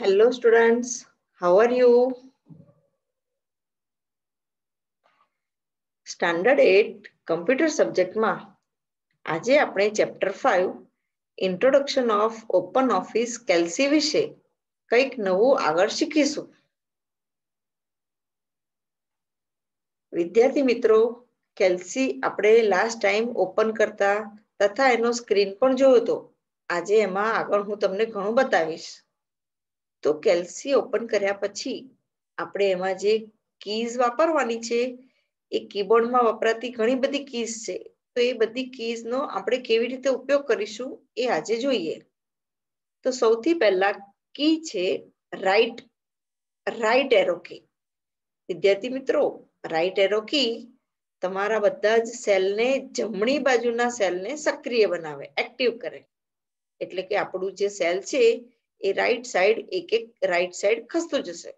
Hello students, how are you? Standard eight computer સબ્જેક્ટમાં આજે આપણે chapter five introduction of Open Office Calc વિશે કંઈક નવું આગળ શીખીશું વિદ્યાર્થી મિત્રો કેલ્સી આપણે લાસ્ટ ટાઈમ ઓપન કરતા તથા એનો સ્ક્રીન પણ જોયો હતો આજે એમાં આગળ હું તમને ઘણું બતાવીશ તો કેલ્સી ઓપન કર્યા પછી આપણે એમાં જે કીઝ વાપરવાની છે એ કીબોર્ડમાં વપરાતી ઘણી બધી કીઝ છે તો એ બધી કીઝનો આપણે કેવી રીતે ઉપયોગ કરીશું એ આજે જોઈએ તો સૌથી પહેલા કી છે રાઈટ રાઈટ એરોકી વિદ્યાર્થી મિત્રો રાઈટ એરોકી તમારા બધા જ સેલને જમણી બાજુના સેલને સક્રિય બનાવે એક્ટિવ કરે એટલે કે આપણું જે સેલ છે એ રાઈટ સાઈડ એક એક રાઈટ સાઈડ ખસતું જશે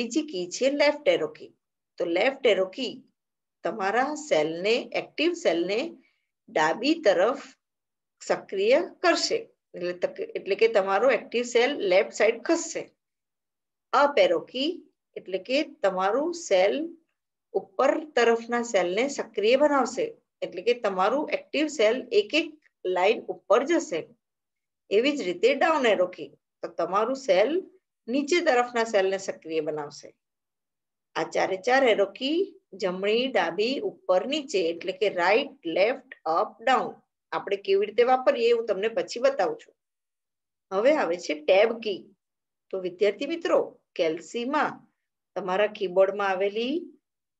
બીજી કી છે લેફ્ટ એરો કી તો લેફ્ટ એરો કી તમારા સેલને એક્ટિવ સેલને ડાબી તરફ સક્રિય કરશે એટલે એટલે કે તમારો એક્ટિવ સેલ લેફ્ટ સાઈડ ખસશે અપ એરો કી એટલે કે તમારું સેલ ઉપર તરફના સેલને સક્રિય બનાવશે એટલે કે તમારું એક્ટિવ સેલ એક એક લાઈન ઉપર જશે એવી જ રીતે ડાઉન એરો કી તો તમારું સેલ નીચે તરફના સેલને સક્રિય બનાવશે આ ચારે ચાર એરો કી જમણી ડાબી ઉપર નીચે એટલે કે રાઈટ લેફ્ટ અપ ડાઉન આપણે કેવી રીતે વાપરીએ હું તમને પછી બતાવું છું હવે આવે છે ટેબ કી તો વિદ્યાર્થી મિત્રો કેલ્સીમાં તમારા કીબોર્ડમાં આવેલી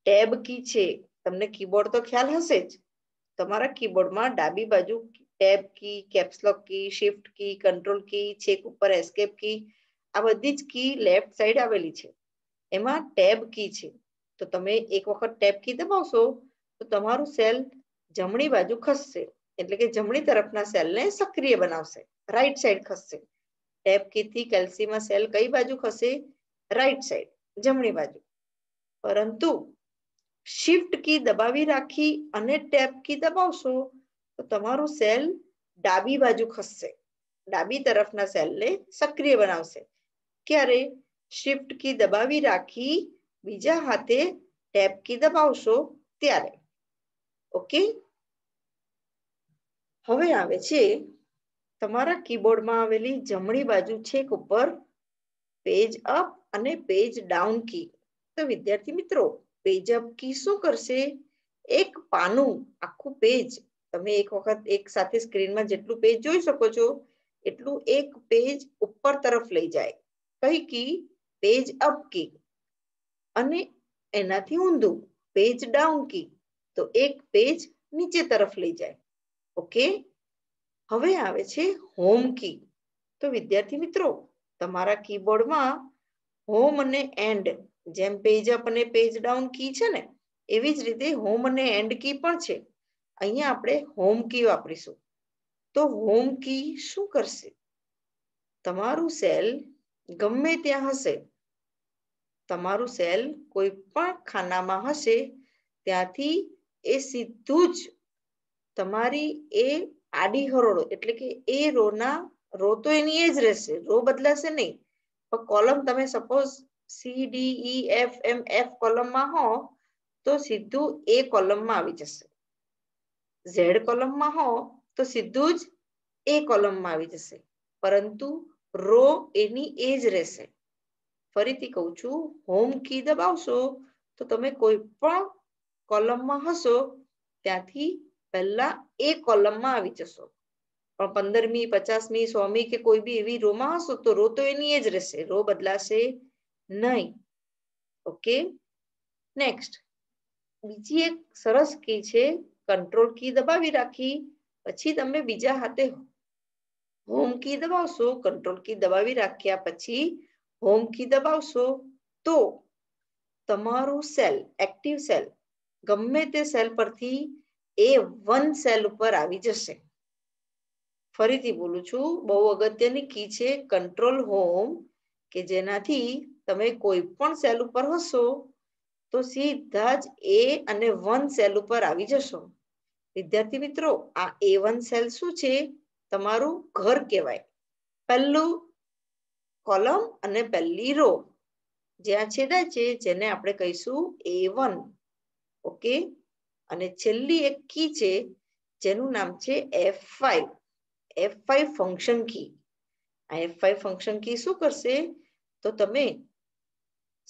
ટેબ કી છે તમને કીબોર્ડ તો ખ્યાલ હશે જ તમારા કીબોર્ડમાં ડાબી બાજુ tab key caps lock key shift key control key છેક ઉપર એસ્કેપ કી આ બધી જ કી લેફ્ટ સાઈડ આવેલી છે એમાં ટેબ કી છે તો તમે એક વખત ટેબ કી દબાવશો તો તમારું સેલ જમણી બાજુ ખસશે એટલે કે જમણી તરફના સેલને સક્રિય બનાવશે રાઈટ સાઈડ ખસશે ટેબ કીથી કેલ્સીમાં સેલ કઈ બાજુ ખસે રાઈટ સાઈડ જમણી બાજુ પરંતુ શિફ્ટ કી દબાવી રાખી અને ટેબ કી દબાવશો તો તમારું સેલ ડાબી બાજુ ખસશે ડાબી તરફના સેલને સક્રિય બનાવશે ક્યારે શિફ્ટ કી દબાવી રાખી બીજા હાથે ટેપ કી દબાવશો ત્યારે ઓકે હવે આવે છે તમારા કીબોર્ડમાં આવેલી જમણી બાજુ છેક ઉપર પેજ અપ અને પેજ ડાઉન કી તો વિદ્યાર્થી મિત્રો પેજ અપ કી શું કરશે એક પાનું આખું પેજ તમે એક વખત એક સાથે સ્ક્રીનમાં જેટલું પેજ જોઈ શકો છો એટલું એક પેજ ઉપર તરફ લઈ જાય કઈ કી પેજ અપ કી અને એનાથી ઊંધું પેજ ડાઉન કી તો એક પેજ નીચે તરફ લઈ જાય ઓકે હવે આવે છે હોમ કી તો વિદ્યાર્થી મિત્રો તમારા કીબોર્ડમાં હોમ અને એન્ડ જેમ પેજ અપ અને પેજ ડાઉન કી છે ને એવી જ રીતે હોમ અને એન્ડ કી પણ છે અહીંયા આપણે હોમ કી વાપરીશું તો હોમ કી શું કરશે તમારું સેલ ગમે ત્યાં હશે તમારું સેલ કોઈ પણ ખાનામાં હશે ત્યાંથી એ સીધું જ તમારી એ આડી હરોળો એટલે કે એ રો ના રો તો એની એ જ રહેશે રો બદલાશે નહીં પણ કોલમ તમે suppose C D E F M F કોલમમાં હો તો સીધું એ કોલમમાં આવી જશે ઝેડ કોલમમાં હો તો સીધું જ એ કોલમમાં આવી જશે પરંતુ રો એની એ જ રહેશે ફરીથી કહું છું હોમ કી દબાવશો તો તમે કોઈ પણ કોલમમાં હશો ત્યાંથી પહેલા એ કોલમમાં આવી જશો પણ પંદરમી પચાસમી સોમી કે કોઈ બી એવી રોમાં હશો તો રો તો એની એ જ રહેશે રો બદલાશે નહીં ઓકે નેક્સ્ટ બીજી એક સરસ કી છે કંટ્રોલ કી દબાવી રાખી પછી તમે બીજા હાથે હોમ કી દબાવશો કંટ્રોલ કી દબાવી રાખ્યા પછી હોમ કી દબાવશો તો તમારું સેલ એક્ટિવ સેલ ગમે તે સેલ પરથી એ વન સેલ ઉપર આવી જશે ફરીથી બોલું છું બહુ અગત્યની કી છે કંટ્રોલ હોમ કે જેનાથી તમે કોઈ પણ સેલ ઉપર હશો તો સીધા જ એ અને વન સેલ ઉપર આવી જશો વિદ્યાર્થી મિત્રો આ એ વન સેલ શું છે તમારું ઘર કહેવાય પહેલું કોલમ અને પહેલી રો જ્યાં છેડા છે જેને આપણે કહીશું એ વન ઓકે અને છેલ્લી એક કી છે જેનું નામ છે F five F five function key આ એફ ફાઈવ ફંક્શન કી શું કરશે તો તમે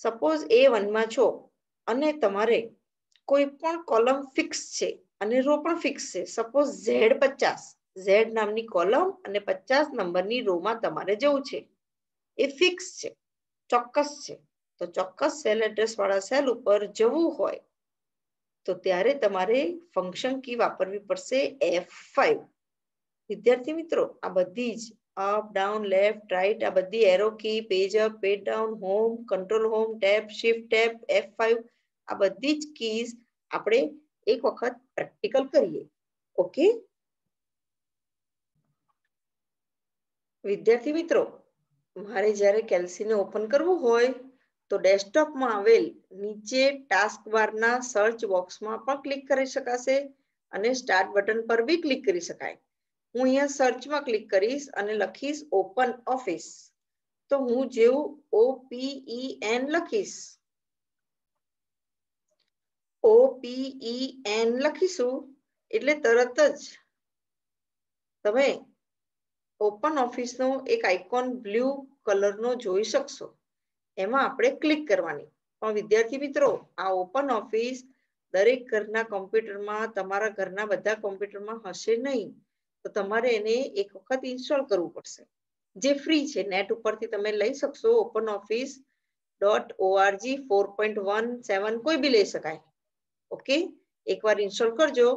સપોઝ એ વનમાં છો અને તમારે કોઈ પણ કોલમ ફિક્સ છે અને રો પણ ફિક્સ છે સપોઝ ઝેડ પચાસ ઝેડ નામની કોલમ અને પચાસ નંબરની રોમાં તમારે જવું છે એ ફિક્સ છે ચોક્કસ છે તો ચોક્કસ સેલ એડ્રેસ વાળા સેલ ઉપર જવું હોય તો ત્યારે તમારે ફંક્શન કી વાપરવી પડશે એફ ફાઈવ વિદ્યાર્થી મિત્રો આ બધી જ અપ ડાઉન લેફ્ટ રાઈટ આ બધી arrow key page up page down home control home tab shift tab F five આ બધી જ કીઝ આપણે એક વખત પ્રેક્ટિકલ કરીએ ઓકે વિદ્યાર્થી મિત્રો મારે જ્યારે કેલ્સીને ઓપન કરવું હોય તો ડેસ્કટોપમાં આવેલ નીચે ટાસ્ક બારના સર્ચ બોક્સમાં પણ ક્લિક કરી શકાશે અને સ્ટાર્ટ બટન પર બી ક્લિક કરી શકાય હું અહીંયા સર્ચમાં ક્લિક કરીશ અને લખીશ ઓપન ઓફિસ તો હું જેવું ઓપીઈ એન e લખીશ ઓ પી એન લખીશું એટલે તરત જ તમે ઓપન ઓફિસનું એક આઇકોન બ્લુ કલરનો જોઈ શકશો એમાં આપણે ક્લિક કરવાની પણ વિદ્યાર્થી મિત્રો આ ઓપન ઓફિસ દરેક ઘરના કોમ્પ્યુટરમાં તમારા ઘરના બધા કોમ્પ્યુટરમાં હશે નહીં તો તમારે એને એક વખત ઇન્સ્ટોલ કરવું પડશે જે ફ્રી છે નેટ ઉપરથી તમે લઈ શકશો Open Office dot ORG four point one seven કોઈ બી લઈ શકાય ઓકે એકવાર ઇન્સ્ટોલ કરજો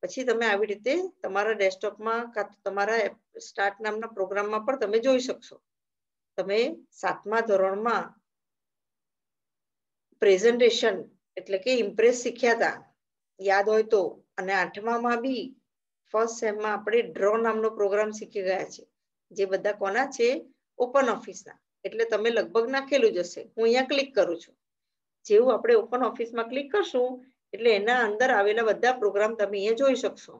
પછી તમે આવી રીતે તમારા ડેસ્કટોપમાં કાં તો તમારા સ્ટાર્ટ નામના પ્રોગ્રામમાં પણ તમે જોઈ શકશો તમે સાતમા ધોરણમાં પ્રેઝન્ટેશન એટલે કે ઇમ્પ્રેસ શીખ્યા હતા યાદ હોય તો અને આઠમામાં બી ફર્સ્ટ સેમમાં આપણે ડ્રો નામનો પ્રોગ્રામ શીખી ગયા છે જે બધા કોના છે ઓપન ઓફિસના એટલે તમે લગભગ નાખેલું જ હશે હું અહીંયા ક્લિક કરું છું જેવું આપણે ઓપન ઓફિસમાં ક્લિક કરશું એટલે એના અંદર આવેલા બધા પ્રોગ્રામ તમે એ જોઈ શકશો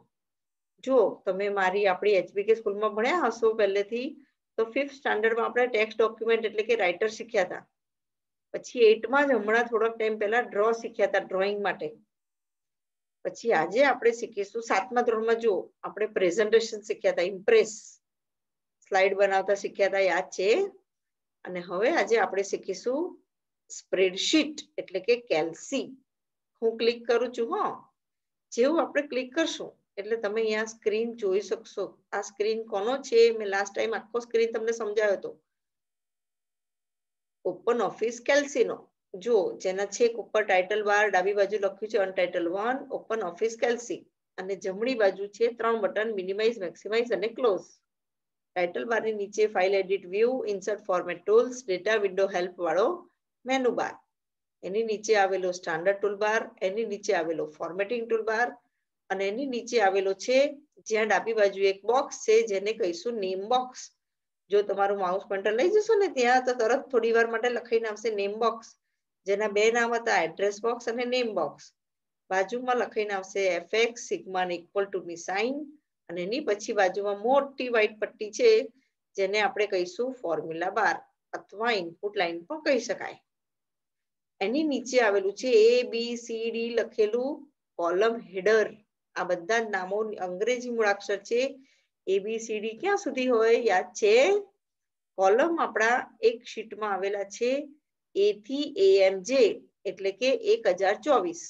જો તમે મારી આપણી એચબીકે સ્કૂલમાં ભણ્યા હશો પહેલેથી તો ફિફ્થ સ્ટાન્ડર્ડમાં આપણે ટેક્સ ડોક્યુમેન્ટ એટલે કે રાઇટર શીખ્યા હતા પછી એટમાં જ હમણાં થોડોક ટાઈમ પહેલા ડ્રો શીખ્યા હતા ડ્રોઈંગ માટે પછી આજે આપણે શીખીશું સાતમા ધોરણમાં જો આપણે પ્રેઝન્ટેશન શીખ્યા હતા ઇમ્પ્રેસ સ્લાઇડ બનાવતા શીખ્યા હતા યાદ છે અને હવે આજે આપણે શીખીશું સ્પ્રેડશીટ એટલે કે કેલ્સી હું ક્લિક કરું છું હો જેવું આપણે ક્લિક કરશું એટલે તમે અહીંયા સ્ક્રીન જોઈ શકશો આ સ્ક્રીન કોનો છે મેં લાસ્ટ ટાઈમ આખો સ્ક્રીન તમને સમજાવ્યો હતો ઓપન ઓફિસ કેલ્સીનો જો જેના છેક ઉપર ટાઇટલ બાર ડાબી બાજુ લખ્યું છે untitled one Open Office Calc અને જમણી બાજુ છે ત્રણ બટન મિનિમાઇઝ મેક્સિમાઇઝ અને ક્લોઝ ટાઇટલ બારની નીચે file edit view insert format tools data window help વાળો મેનુ બાર એની નીચે આવેલો સ્ટાન્ડર્ડ ટૂલબાર એની નીચે આવેલો ફોર્મેટિંગ ટૂલબાર અને એની નીચે આવેલો છે જ્યાં ડાબી બાજુ એક બોક્સ છે જેને કહીશું નેમ બોક્સ જો તમારું માઉસ પોઇન્ટર લઈ જશો ને ત્યાં તો તરત થોડી વાર માટે લખાઈને આવશે નેમ બોક્સ જેના બે નામ હતા એડ્રેસ બોક્સ અને નેમ બોક્સ બાજુમાં લખાઈને આવશે F X sigma equal to ની સાઇન અને એની પછી બાજુમાં મોટી વ્હાઇટ પટ્ટી છે જેને આપણે કહીશું ફોર્મ્યુલા બાર અથવા ઇનપુટ લાઇન પણ કહી શકાય એની નીચે આવેલું છે એ બી સી ડી લખેલું કોલમ હેડર આ બધા નામો અંગ્રેજી મૂળાક્ષર છે એ બી સી ડી ક્યાં સુધી હોય યાદ છે કોલમ આપણા એક શીટમાં આવેલા છે એ થી એ એમ જે એટલે કે એક હજાર ચોવીસ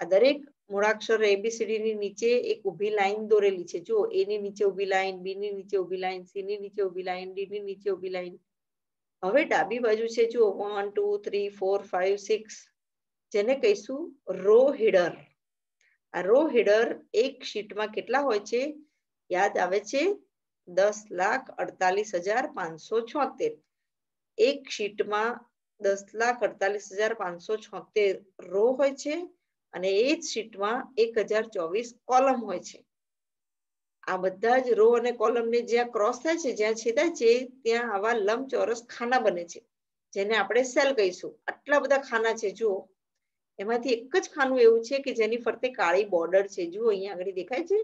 આ દરેક મૂળાક્ષર એબીસીડી ની નીચે એક ઊભી લાઈન દોરેલી છે જો એની નીચે ઊભી લાઈન બી ની નીચે ઊભી લાઈન સી ની નીચે ઊભી લાઈન ડી ની નીચે ઊભી લાઈન હવે ડાબી બાજુ છે જુઓ one two three four five six જેને કહીશું રો હિડર આ રો હિડર એક શીટમાં કેટલા હોય છે યાદ આવે છે દસ લાખ અડતાલીસ હજાર પાંચસો છોતેર એક શીટમાં દસ લાખ અડતાલીસ હજાર પાંચસો છોતેર રો હોય છે અને એ જ શીટમાં એક હજાર ચોવીસ કોલમ હોય છે આ બધા જ રો અને કોલમને જ્યાં ક્રોસ થાય છે જ્યાં છેદા છે ત્યાં આવા લંબ ચોરસ ખાના બને છે જેને આપણે સેલ કહીશું આટલા બધા ખાના છે જુઓ એમાંથી એક જ ખાનું એવું છે કે જેની ફરતે કાળી બોર્ડર છે જુઓ અહીંયા આગળ દેખાય છે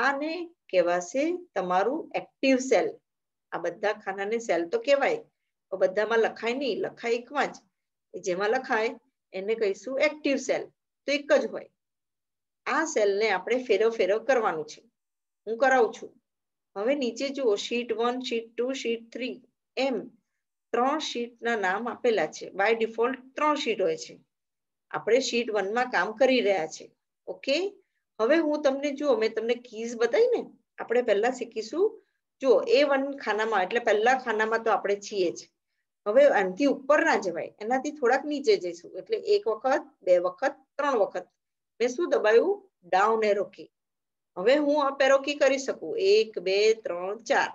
આને કહેવાશે તમારું એક્ટિવ સેલ આ બધા ખાનાને સેલ તો કહેવાય પણ બધામાં લખાય નહીં લખાય એકમાં જ જેમાં લખાય એને કહીશું એક્ટિવ સેલ તો એક જ હોય આ સેલને આપણે ફેરવ ફેરવ કરવાનું છે હું કરાવું છું હવે નીચે જુઓ sheet one sheet two sheet three એમ ત્રણ શીટના નામ આપેલા છે બાય ડિફોલ્ટ ત્રણ શીટ હોય છે આપણે શીટ વનમાં કામ કરી રહ્યા છે ઓકે હવે હું તમને જુઓ મેં તમને કીઝ બતાવી ને આપણે પહેલા શીખીશું જુઓ એ વન ખાનામાં એટલે પહેલા ખાનામાં તો આપણે છીએ જ હવે આનાથી ઉપર ના જવાય એનાથી થોડાક નીચે જઈશું એટલે એક વખત બે વખત ત્રણ વખત મેં શું દબાયું ડાઉન એરો કી હવે હું આ પેરો કી કરી શકું એક બે ત્રણ ચાર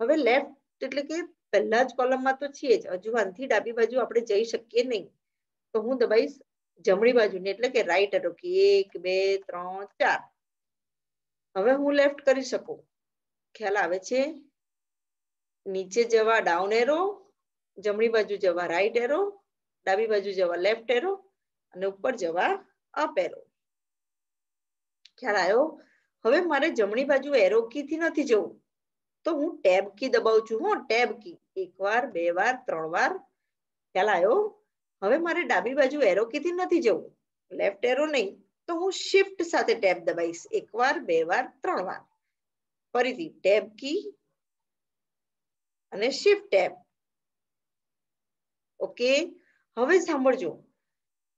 હવે લેફ્ટ એટલે કે પહેલા જ કોલમમાં તો છીએ જ અજુવાનથી ડાબી બાજુ આપણે જઈ શકીએ નહીં તો હું દબાઈશ જમણી બાજુની એટલે કે રાઈટ એરો કી એક બે ત્રણ ચાર હવે હું લેફ્ટ કરી શકું ખ્યાલ આવે છે નીચે જવા ડાઉન એરો જમણી બાજુ જવા રાઈટ એરો ડાબી બાજુ જવા લેફ્ટ એરો અને ઉપર જવા અપ એરો ખ્યાલ આવ્યો હવે મારે જમણી બાજુ એરો કી થી નથી જવું તો હું ટેબ કી દબાવું છું હું ટેબ કી એકવાર બે વાર ત્રણ વાર ખ્યાલ આવ્યો હવે મારે ડાબી બાજુ એરો કી થી નથી જવું લેફ્ટ એરો નહીં તો હું શિફ્ટ સાથે ટેબ દબાવીશ એકવાર બે વાર ત્રણ વાર ફરીથી ટેબ કી અને શિફ્ટ ટેબ ઓકે હવે સાંભળજો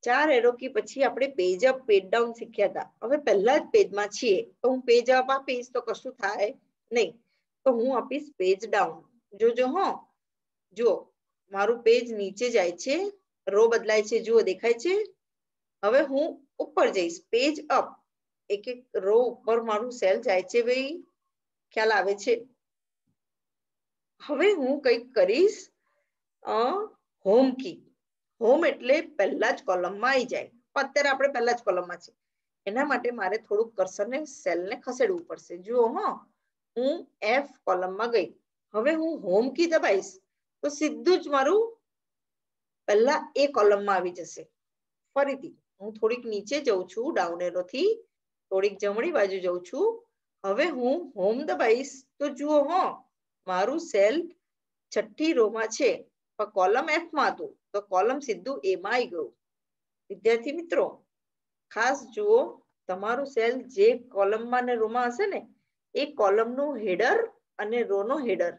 ચાર એરો કી પછી આપણે પેજ અપ પેજ ડાઉન શીખ્યા હતા હવે પહેલા જ પેજમાં છીએ તો હું પેજ અપ આપીશ તો કશું થાય નહીં તો હું આપીશ પેજ ડાઉન જોજો હો જો મારું પેજ નીચે જાય છે રો બદલાય છે જુઓ દેખાય છે હવે હું ઉપર જઈશ પેજ અપ એક એક રો ઉપર મારું સેલ જાય છે ભાઈ ખ્યાલ આવે છે હવે હું કંઈક કરીશ હોમ કી હોમ એટલે પહેલા જ કોલમમાં આવી જાય અત્યારે આપણે પહેલા જ કોલમમાં છે એના માટે મારે થોડુંક કર્સરને સેલને ખસેડવું પડશે જુઓ હો હું એફ કોલમમાં ગઈ હવે હું હોમ કી દબાઈશ તો સીધું જ મારું પહેલા એ કોલમમાં આવી જશે ફરીથી હું થોડીક નીચે જઉં છું ડાઉન એરોથી થોડીક જમણી બાજુ જઉં છું હવે હું હોમ દબાઈશ તો જુઓ હો મારું સેલ છઠ્ઠી રોમાં છે પણ કોલમ એફમાં હતું તો કોલમ સીધું એમાં આવી ગયું વિદ્યાર્થી મિત્રો ખાસ જુઓ તમારું સેલ જે કોલમમાં ને રોમાં હશે ને એ કોલમનું હેડર અને રોનો હેડર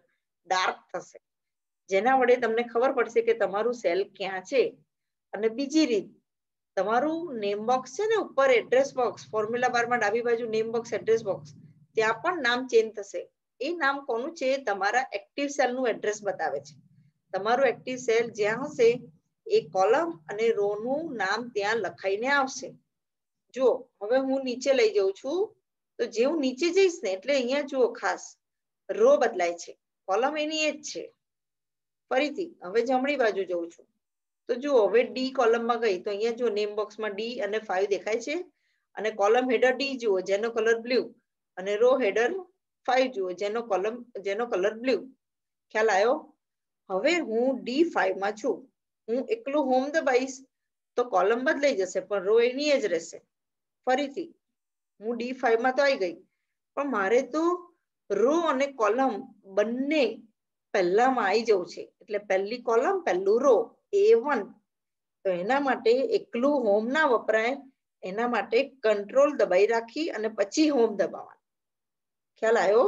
ડાર્ક થશે જેના વડે તમને ખબર પડશે કે તમારું સેલ ક્યાં છે અને બીજી રીત તમારું નેમ બોક્સ છે ને ઉપર એડ્રેસ બોક્સ ફોર્મ્યુલા બારમાં ડાબી બાજુ નેમ બોક્સ એડ્રેસ બોક્સ ત્યાં પણ નામ ચેન્જ થશે એ નામ કોનું છે તમારા એક્ટિવ સેલનું એડ્રેસ બતાવે છે તમારું એક્ટિવ સેલ જ્યાં હશે એ કોલમ અને રો નું નામ ત્યાં લખાઈને આવશે જો હવે હું નીચે લઈ જઉં છું તો જે હું નીચે જઈશ ને એટલે અહીંયા જુઓ ખાસ રો બદલાય છે કોલમ એની એ જ છે ફરીથી હવે જમણી બાજુ જઉં છું તો જુઓ હવે ડી કોલમમાં ગઈ તો અહીંયા જુઓ નેમ બોક્સમાં ડી અને ફાઈવ દેખાય છે અને કોલમ હેડર ડી જુઓ જેનો કલર બ્લુ અને રો હેડર ફાઈવ જુઓ જેનો કોલમ જેનો કલર બ્લુ ખ્યાલ આવ્યો હવે હું ડી માં છું હું એકલું હોમ દબાઈશ તો કોલમ બદલાઈ જશે પણ રો એની જ રહેશે ફરીથી હું ડી માં તો આવી ગઈ પણ મારે તો રો અને કોલમ બંને પહેલામાં આવી જવું છે એટલે પહેલી કોલમ પહેલું રો એ વન તો એના માટે એકલું હોમ ના વપરાય એના માટે કંટ્રોલ દબાઈ રાખી અને પછી હોમ દબાવવાનું ખ્યાલ આવ્યો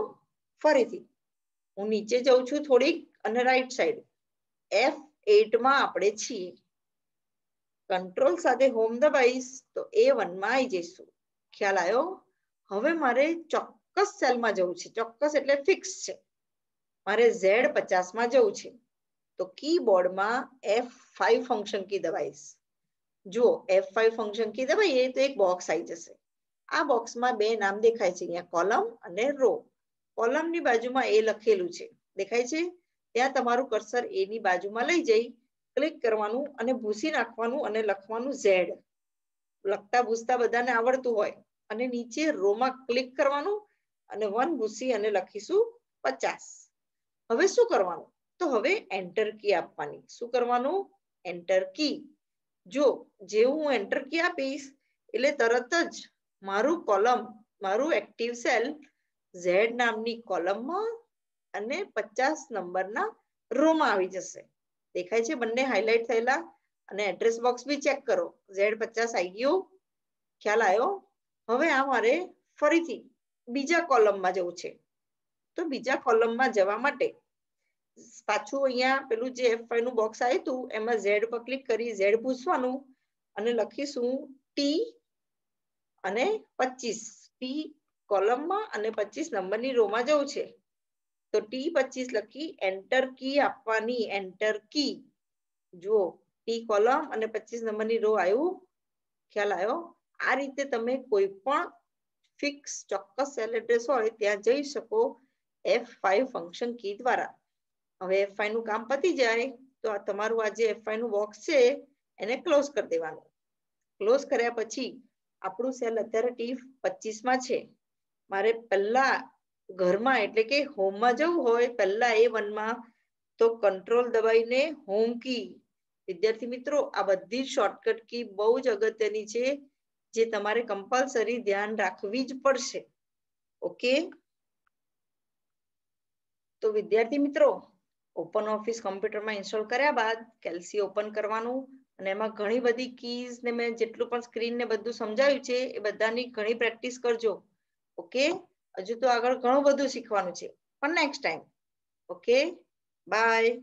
ફરીથી હું નીચે જઉં છું થોડીક અને રાઈટ સાઈડ એફ એટ માં આપણે છીએ કંટ્રોલ સાથે હોમ દબાઈશ તો એ વનમાં આવી જઈશું ખ્યાલ આવ્યો હવે મારે ચોક્કસ સેલમાં જવું છે ચોક્કસ એટલે ફિક્સ છે મારે ઝેડ પચાસમાં જવું છે તો કીબોર્ડમાં એફ ફાઈવ ફંક્શન કી દબાઈશ જુઓ એફ ફાઈવ ફંક્શન કી દબાઈએ તો એક બોક્સ આવી જશે આ બોક્સમાં બે નામ દેખાય છે અહીંયા કોલમ અને રો કોલમની બાજુમાં એ લખેલું છે દેખાય છે ત્યાં તમારું કર્સર એની બાજુમાં લઈ જઈ ક્લિક કરવાનું અને ભૂસી નાખવાનું અને લખવાનું ઝેડ લખતા ભૂસતા બધાને આવડતું હોય અને નીચે રોમાં ક્લિક કરવાનું અને વન ભૂસી અને લખીશું પચાસ હવે શું કરવાનું તો હવે એન્ટર કી આપવાની શું કરવાનું એન્ટર કી જો જે હું એન્ટર કી આપીશ એટલે તરત જ મારું કોલમ મારું એક્ટિવ સેલ ઝેડ નામની કોલમમાં અને પચાસ નંબરના રૂમ આવી જશે દેખાય છે બંને હાઇલાઇટ થયેલા અને એડ્રેસ બોક્સ બી ચેક કરો ઝેડ પચાસ આવી ગયું ખ્યાલ આવ્યો હવે આ મારે ફરીથી બીજા કોલમમાં જવું છે તો બીજા કોલમમાં જવા માટે પાછું અહીંયા પેલું જે એફ નું બોક્સ આવ્યું હતું એમાં ઝેડ પર ક્લિક કરી ઝેડ પૂછવાનું અને લખીશું ટી અને પચીસ ટી કોલમમાં અને પચીસ નંબરની રોમાં જવું છે તો ટી પચીસ લખી એન્ટર કી આપવાની એન્ટર કી જુઓ ટી કોલમ અને પચીસ નંબરની રો આવ્યું ખ્યાલ આવ્યો આ રીતે તમે કોઈ પણ ફિક્સ ચોક્કસ સેલ એડ્રેસ હોય ત્યાં જઈ શકો એફ ફાઈવ ફંક્શન કી દ્વારા હવે એફ નું કામ પતી જાય તો આ તમારું આ જે એફ નું બોક્સ છે એને ક્લોઝ કરી દેવાનું ક્લોઝ કર્યા પછી આપણું સેલ અત્યારે ટી પચીસમાં છે મારે પહેલા ઘરમાં એટલે કે હોમમાં જવું હોય પહેલા એ વનમાં તો કંટ્રોલ દબાઈને હોમ કી વિદ્યાર્થી મિત્રો આ બધી શોર્ટકટ કી બહુ જ અગત્યની છે જે તમારે કમ્પલસરી ધ્યાન રાખવી જ પડશે ઓકે તો વિદ્યાર્થી મિત્રો ઓપન ઓફિસ કોમ્પ્યુટરમાં ઇન્સ્ટોલ કર્યા બાદ કેલ્સી ઓપન કરવાનું અને એમાં ઘણી બધી કીઝ ને મેં જેટલું પણ સ્ક્રીન ને બધું સમજાયું છે એ બધાની ઘણી પ્રેક્ટિસ કરજો ઓકે હજુ તો આગળ ઘણું બધું શીખવાનું છે પણ નેક્સ્ટ ટાઈમ ઓકે બાય